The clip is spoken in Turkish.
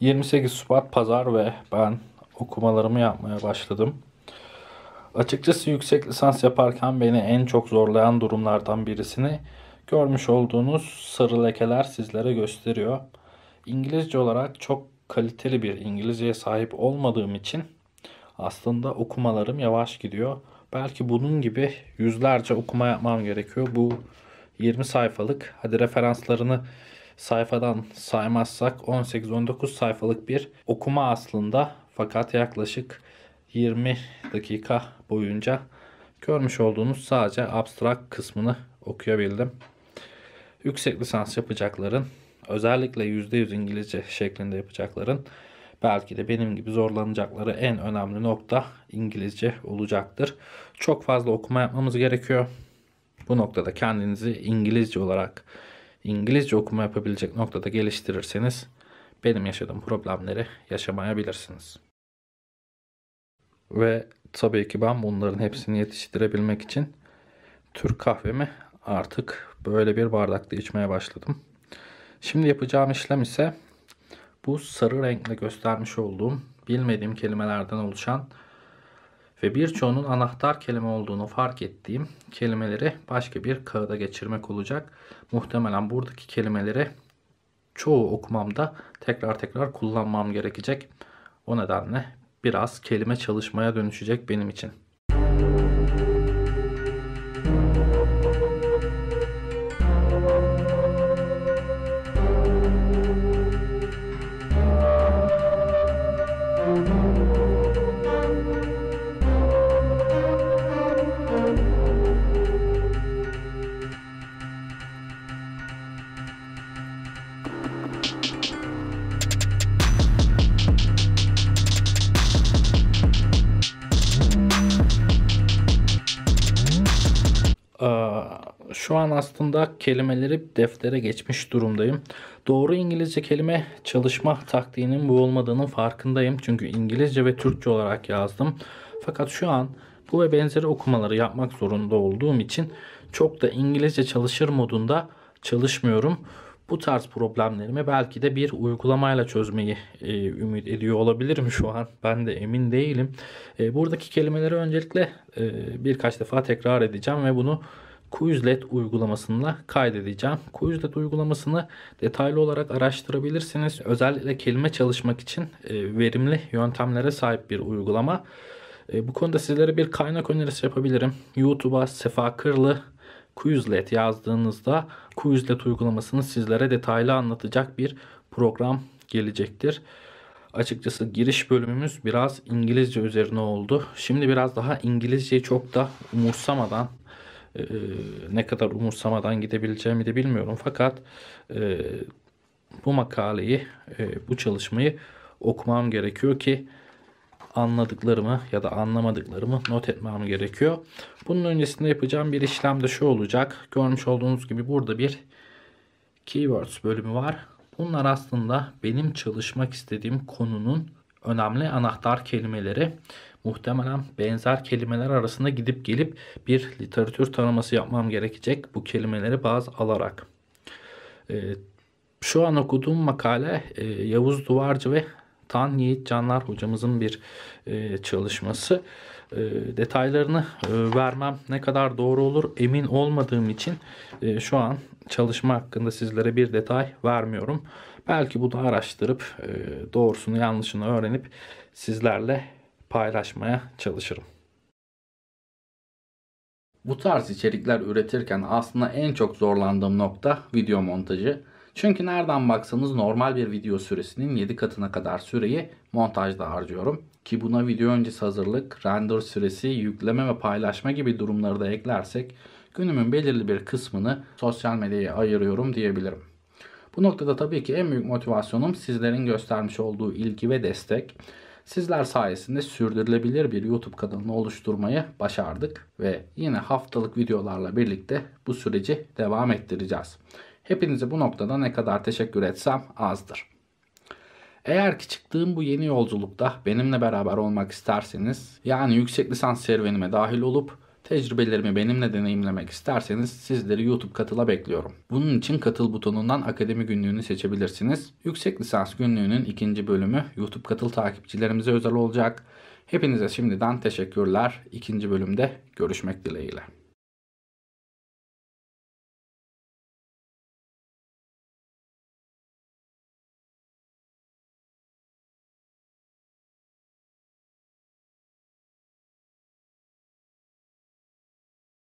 28 Şubat Pazar ve ben okumalarımı yapmaya başladım. Açıkçası yüksek lisans yaparken beni en çok zorlayan durumlardan birisini görmüş olduğunuz sarı lekeler sizlere gösteriyor. İngilizce olarak çok kaliteli bir İngilizceye sahip olmadığım için aslında okumalarım yavaş gidiyor. Belki bunun gibi yüzlerce okuma yapmam gerekiyor. Bu 20 sayfalık hadi referanslarını sayfadan saymazsak 18-19 sayfalık bir okuma aslında. Fakat yaklaşık 20 dakika boyunca görmüş olduğunuz sadece abstrak kısmını okuyabildim. Yüksek lisans yapacakların özellikle %100 İngilizce şeklinde yapacakların belki de benim gibi zorlanacakları en önemli nokta İngilizce olacaktır. Çok fazla okuma yapmamız gerekiyor. Bu noktada kendinizi İngilizce olarak İngilizce okuma yapabilecek noktada geliştirirseniz benim yaşadığım problemleri yaşamayabilirsiniz. Ve tabii ki ben bunların hepsini yetiştirebilmek için Türk kahvemi artık böyle bir bardakta içmeye başladım. Şimdi yapacağım işlem ise bu sarı renkle göstermiş olduğum bilmediğim kelimelerden oluşan ve birçoğunun anahtar kelime olduğunu fark ettiğim kelimeleri başka bir kağıda geçirmek olacak. Muhtemelen buradaki kelimeleri çoğu okumamda tekrar tekrar kullanmam gerekecek. O nedenle biraz kelime çalışmaya dönüşecek benim için. Ee, şu an aslında kelimeleri deftere geçmiş durumdayım. Doğru İngilizce kelime çalışma taktiğinin bu olmadığının farkındayım. Çünkü İngilizce ve Türkçe olarak yazdım. Fakat şu an bu ve benzeri okumaları yapmak zorunda olduğum için çok da İngilizce çalışır modunda çalışmıyorum bu tarz problemlerimi belki de bir uygulamayla çözmeyi e, ümit ediyor olabilirim şu an. Ben de emin değilim. E, buradaki kelimeleri öncelikle e, birkaç defa tekrar edeceğim ve bunu Quizlet uygulamasında kaydedeceğim. Quizlet uygulamasını detaylı olarak araştırabilirsiniz. Özellikle kelime çalışmak için e, verimli yöntemlere sahip bir uygulama. E, bu konuda sizlere bir kaynak önerisi yapabilirim. YouTube'a Sefa Kırlı Quizlet yazdığınızda Quizlet uygulamasını sizlere detaylı anlatacak bir program gelecektir. Açıkçası giriş bölümümüz biraz İngilizce üzerine oldu. Şimdi biraz daha İngilizceyi çok da umursamadan e, ne kadar umursamadan gidebileceğimi de bilmiyorum. Fakat e, bu makaleyi, e, bu çalışmayı okumam gerekiyor ki anladıklarımı ya da anlamadıklarımı not etmem gerekiyor. Bunun öncesinde yapacağım bir işlem de şu olacak. Görmüş olduğunuz gibi burada bir keywords bölümü var. Bunlar aslında benim çalışmak istediğim konunun önemli anahtar kelimeleri muhtemelen benzer kelimeler arasında gidip gelip bir literatür tanıması yapmam gerekecek bu kelimeleri baz alarak. Ee, şu an okuduğum makale e, Yavuz Duvarcı ve Tan Yiğit Canlar hocamızın bir e, çalışması. E, detaylarını e, vermem ne kadar doğru olur emin olmadığım için e, şu an çalışma hakkında sizlere bir detay vermiyorum. Belki bunu araştırıp e, doğrusunu yanlışını öğrenip sizlerle paylaşmaya çalışırım. Bu tarz içerikler üretirken aslında en çok zorlandığım nokta video montajı. Çünkü nereden baksanız normal bir video süresinin 7 katına kadar süreyi montajda harcıyorum. Ki buna video öncesi hazırlık, render süresi, yükleme ve paylaşma gibi durumları da eklersek günümün belirli bir kısmını sosyal medyaya ayırıyorum diyebilirim. Bu noktada tabii ki en büyük motivasyonum sizlerin göstermiş olduğu ilgi ve destek. Sizler sayesinde sürdürülebilir bir YouTube kanalını oluşturmayı başardık ve yine haftalık videolarla birlikte bu süreci devam ettireceğiz. Hepinize bu noktada ne kadar teşekkür etsem azdır. Eğer ki çıktığım bu yeni yolculukta benimle beraber olmak isterseniz, yani yüksek lisans serüvenime dahil olup tecrübelerimi benimle deneyimlemek isterseniz sizleri YouTube katıla bekliyorum. Bunun için katıl butonundan akademi günlüğünü seçebilirsiniz. Yüksek lisans günlüğünün ikinci bölümü YouTube katıl takipçilerimize özel olacak. Hepinize şimdiden teşekkürler. İkinci bölümde görüşmek dileğiyle.